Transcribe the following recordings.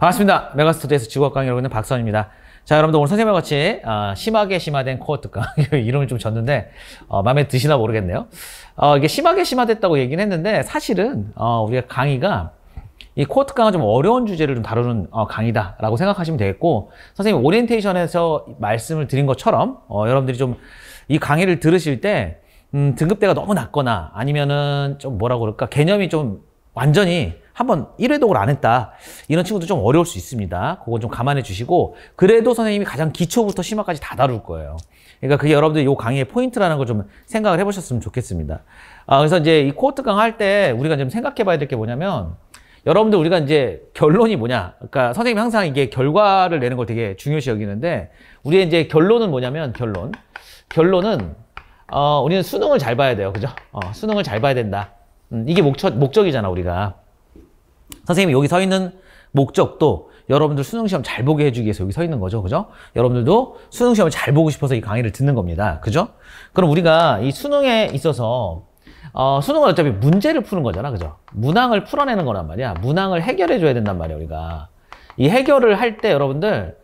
반갑습니다. 메가스터디에서 직업 강의 여러분의 박선입니다. 자, 여러분들 오늘 선생님과 같이 어, 심하게 심화된 코어특 강의 이름을 좀 졌는데 어, 마음에 드시나 모르겠네요. 어, 이게 심하게 심화됐다고 얘기는 했는데 사실은 어, 우리가 강의가 이코어특 강은 좀 어려운 주제를 좀 다루는 어, 강의다라고 생각하시면 되겠고 선생님 오리엔테이션에서 말씀을 드린 것처럼 어, 여러분들이 좀 이 강의를 들으실 때 음, 등급대가 너무 낮거나 아니면은 좀 뭐라고 그럴까 개념이 좀 완전히 한번 1회독을 안 했다. 이런 친구도 좀 어려울 수 있습니다. 그건 좀 감안해 주시고 그래도 선생님이 가장 기초부터 심화까지 다 다룰 거예요. 그러니까 그게 여러분들 이 강의의 포인트라는 걸 좀 생각을 해보셨으면 좋겠습니다. 아, 그래서 이제 이 코어트 강할 때 우리가 좀 생각해 봐야 될 게 뭐냐면 여러분들 우리가 이제 결론이 뭐냐. 그러니까 선생님 이 항상 이게 결과를 내는 걸 되게 중요시 여기는데 우리의 이제 결론은 뭐냐면 결론. 결론은 어, 우리는 수능을 잘 봐야 돼요. 그죠? 어, 수능을 잘 봐야 된다. 음, 이게 목적, 목적이잖아, 우리가. 선생님이 여기 서 있는 목적도 여러분들 수능시험 잘 보게 해주기 위해서 여기 서 있는 거죠. 그죠? 여러분들도 수능시험을 잘 보고 싶어서 이 강의를 듣는 겁니다. 그죠? 그럼 우리가 이 수능에 있어서 어, 수능은 어차피 문제를 푸는 거잖아. 그죠? 문항을 풀어내는 거란 말이야. 문항을 해결해줘야 된단 말이야, 우리가. 이 해결을 할 때 여러분들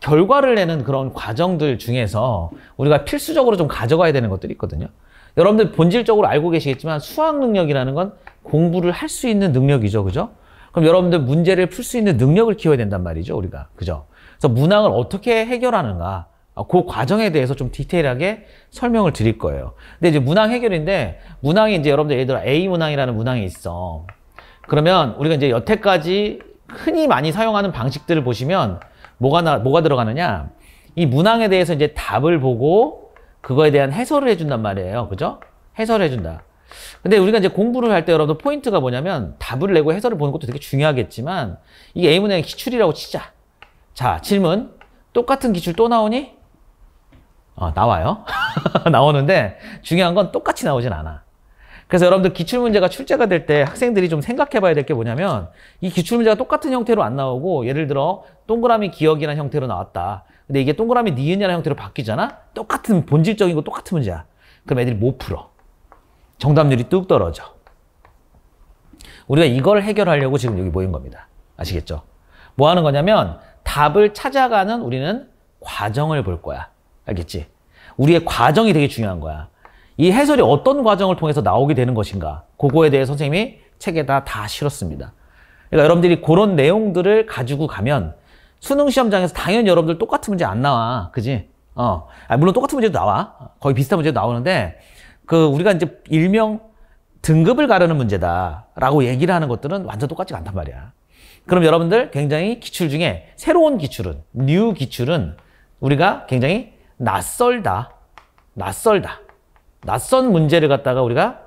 결과를 내는 그런 과정들 중에서 우리가 필수적으로 좀 가져가야 되는 것들이 있거든요. 여러분들 본질적으로 알고 계시겠지만 수학 능력이라는 건 공부를 할 수 있는 능력이죠. 그죠? 그럼 여러분들 문제를 풀 수 있는 능력을 키워야 된단 말이죠, 우리가. 그죠? 그래서 문항을 어떻게 해결하는가. 아, 그 과정에 대해서 좀 디테일하게 설명을 드릴 거예요. 근데 이제 문항 해결인데, 문항이 이제 여러분들 예를 들어 A 문항이라는 문항이 있어. 그러면 우리가 이제 여태까지 흔히 많이 사용하는 방식들을 보시면 뭐가, 나, 뭐가 들어가느냐. 이 문항에 대해서 이제 답을 보고 그거에 대한 해설을 해준단 말이에요. 그죠? 해설해준다. 근데 우리가 이제 공부를 할 때 여러분들 포인트가 뭐냐면 답을 내고 해설을 보는 것도 되게 중요하겠지만 이게 A문항의 기출이라고 치자. 자, 질문. 똑같은 기출 또 나오니? 어, 나와요. 나오는데 중요한 건 똑같이 나오진 않아. 그래서 여러분들 기출문제가 출제가 될 때 학생들이 좀 생각해 봐야 될 게 뭐냐면 이 기출문제가 똑같은 형태로 안 나오고 예를 들어 동그라미 기억이라는 형태로 나왔다. 근데 이게 동그라미 니은이라는 형태로 바뀌잖아? 똑같은 본질적인 거 똑같은 문제야. 그럼 애들이 못 풀어. 정답률이 뚝 떨어져. 우리가 이걸 해결하려고 지금 여기 모인 겁니다. 아시겠죠? 뭐 하는 거냐면 답을 찾아가는 우리는 과정을 볼 거야. 알겠지? 우리의 과정이 되게 중요한 거야. 이 해설이 어떤 과정을 통해서 나오게 되는 것인가 그거에 대해 선생님이 책에다 다 실었습니다. 그러니까 여러분들이 그런 내용들을 가지고 가면 수능 시험장에서 당연히 여러분들 똑같은 문제 안 나와. 그지? 어. 아, 물론 똑같은 문제도 나와. 거의 비슷한 문제도 나오는데 그 우리가 이제 일명 등급을 가르는 문제다라고 얘기를 하는 것들은 완전 똑같지가 않단 말이야. 그럼 여러분들 굉장히 기출 중에 새로운 기출은 뉴 기출은 우리가 굉장히 낯설다. 낯설다. 낯선 문제를 갖다가 우리가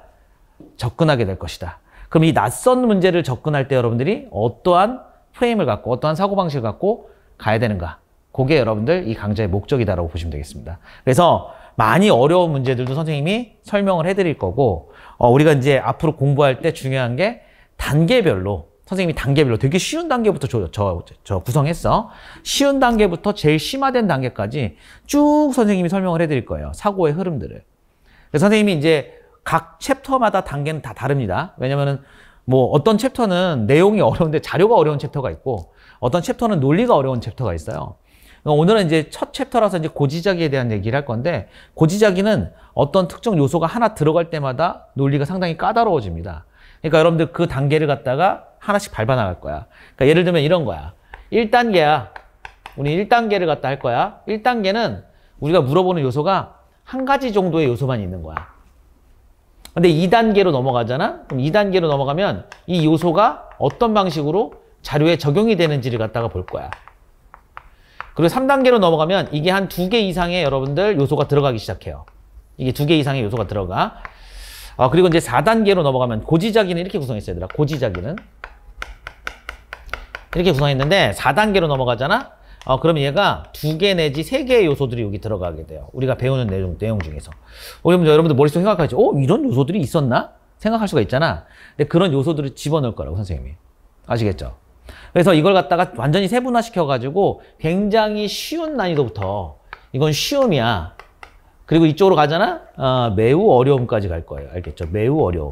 접근하게 될 것이다. 그럼 이 낯선 문제를 접근할 때 여러분들이 어떠한 프레임을 갖고 어떠한 사고방식을 갖고 가야 되는가. 그게 여러분들 이 강좌의 목적이다라고 보시면 되겠습니다. 그래서 많이 어려운 문제들도 선생님이 설명을 해드릴 거고 어, 우리가 이제 앞으로 공부할 때 중요한 게 단계별로 선생님이 단계별로 되게 쉬운 단계부터 저, 저, 저 구성했어. 쉬운 단계부터 제일 심화된 단계까지 쭉 선생님이 설명을 해드릴 거예요. 사고의 흐름들을. 그 선생님이 이제 각 챕터마다 단계는 다 다릅니다. 왜냐면은 뭐 어떤 챕터는 내용이 어려운데 자료가 어려운 챕터가 있고 어떤 챕터는 논리가 어려운 챕터가 있어요. 오늘은 이제 첫 챕터라서 이제 고지자기에 대한 얘기를 할 건데 고지자기는 어떤 특정 요소가 하나 들어갈 때마다 논리가 상당히 까다로워집니다. 그러니까 여러분들 그 단계를 갖다가 하나씩 밟아 나갈 거야. 그러니까 예를 들면 이런 거야. 1단계야. 우리 1단계를 갖다 할 거야. 1단계는 우리가 물어보는 요소가 한 가지 정도의 요소만 있는 거야. 근데 2단계로 넘어가잖아? 그럼 2단계로 넘어가면 이 요소가 어떤 방식으로 자료에 적용이 되는지를 갖다가 볼 거야. 그리고 3단계로 넘어가면 이게 한 두 개 이상의 여러분들 요소가 들어가기 시작해요. 이게 두 개 이상의 요소가 들어가. 어, 그리고 이제 4단계로 넘어가면 고지자기는 이렇게 구성했어요, 얘들아. 고지자기는. 이렇게 구성했는데 4단계로 넘어가잖아? 어, 그럼 얘가 두 개 내지 세 개의 요소들이 여기 들어가게 돼요. 우리가 배우는 내용, 내용 중에서. 어, 러분 여러분들 머릿속에 생각하지? 어, 이런 요소들이 있었나? 생각할 수가 있잖아. 근데 그런 요소들을 집어넣을 거라고, 선생님이. 아시겠죠? 그래서 이걸 갖다가 완전히 세분화시켜가지고 굉장히 쉬운 난이도부터 이건 쉬움이야. 그리고 이쪽으로 가잖아? 어, 매우 어려움까지 갈 거예요. 알겠죠? 매우 어려움.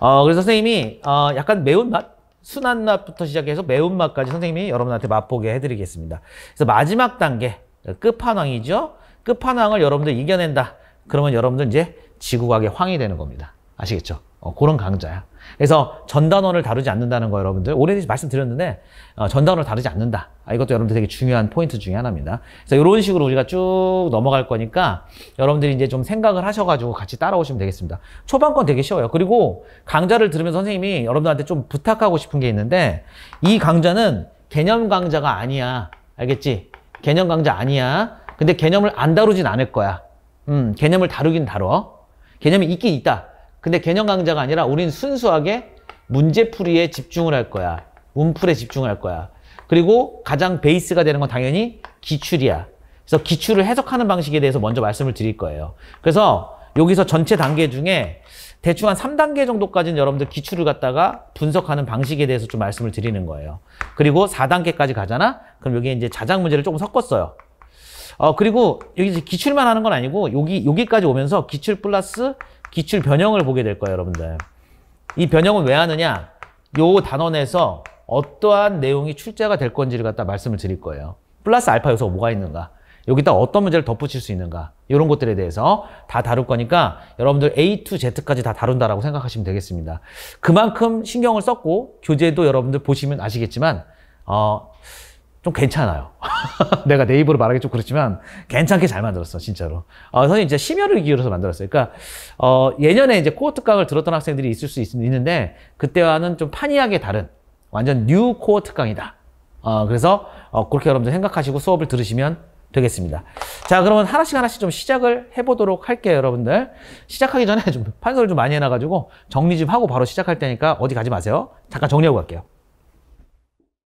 어, 그래서 선생님이 어, 약간 매운맛? 순한 맛부터 시작해서 매운맛까지 선생님이 여러분한테 맛보게 해드리겠습니다. 그래서 마지막 단계, 끝판왕이죠? 끝판왕을 여러분들 이겨낸다. 그러면 여러분들 이제 지구과학의 황이 되는 겁니다. 아시겠죠? 어, 그런 강자야 그래서 전단원을 다루지 않는다는 거 여러분들 오래되지 말씀드렸는데 어, 전단원을 다루지 않는다. 아, 이것도 여러분들 되게 중요한 포인트 중에 하나입니다. 그래서 이런 식으로 우리가 쭉 넘어갈 거니까 여러분들이 이제 좀 생각을 하셔가지고 같이 따라오시면 되겠습니다. 초반 건 되게 쉬워요. 그리고 강좌를 들으면 서 선생님이 여러분들한테 좀 부탁하고 싶은 게 있는데 이 강좌는 개념 강좌가 아니야. 알겠지? 개념 강좌 아니야. 근데 개념을 안 다루진 않을 거야. 음, 개념을 다루긴 다뤄. 개념이 있긴 있다. 근데 개념 강좌가 아니라 우린 순수하게 문제풀이에 집중을 할 거야. 문풀에 집중할 거야. 그리고 가장 베이스가 되는 건 당연히 기출이야. 그래서 기출을 해석하는 방식에 대해서 먼저 말씀을 드릴 거예요. 그래서 여기서 전체 단계 중에 대충 한 3단계 정도까지는 여러분들 기출을 갖다가 분석하는 방식에 대해서 좀 말씀을 드리는 거예요. 그리고 4단계까지 가잖아? 그럼 여기 에 이제 자작 문제를 조금 섞었어요. 어, 그리고 여기 기출만 하는 건 아니고 여기, 여기까지 오면서 기출 플러스 기출 변형을 보게 될 거예요, 여러분들. 이 변형은 왜 하느냐? 요 단원에서 어떠한 내용이 출제가 될 건지를 갖다 말씀을 드릴 거예요. 플러스 알파 요소가 뭐가 있는가? 여기다 어떤 문제를 덧붙일 수 있는가? 이런 것들에 대해서 다 다룰 거니까 여러분들 A to Z까지 다 다룬다라고 생각하시면 되겠습니다. 그만큼 신경을 썼고 교재도 여러분들 보시면 아시겠지만 어좀 괜찮아요. 내가 내 입으로 말하기 좀 그렇지만 괜찮게 잘 만들었어, 진짜로. 어, 선생님 이제 심혈을 기울여서 만들었어요. 그러니까 어, 예년에 이제 코어트 강을 들었던 학생들이 있을 수 있, 는데 그때와는 좀 판이하게 다른 완전 뉴 코어트 강이다. 어, 그래서 어, 그렇게 여러분들 생각하시고 수업을 들으시면 되겠습니다. 자, 그러면 하나씩 하나씩 좀 시작을 해보도록 할게요, 여러분들. 시작하기 전에 좀 판서를 좀 많이 해놔가지고 정리 좀 하고 바로 시작할 테니까 어디 가지 마세요. 잠깐 정리하고 갈게요.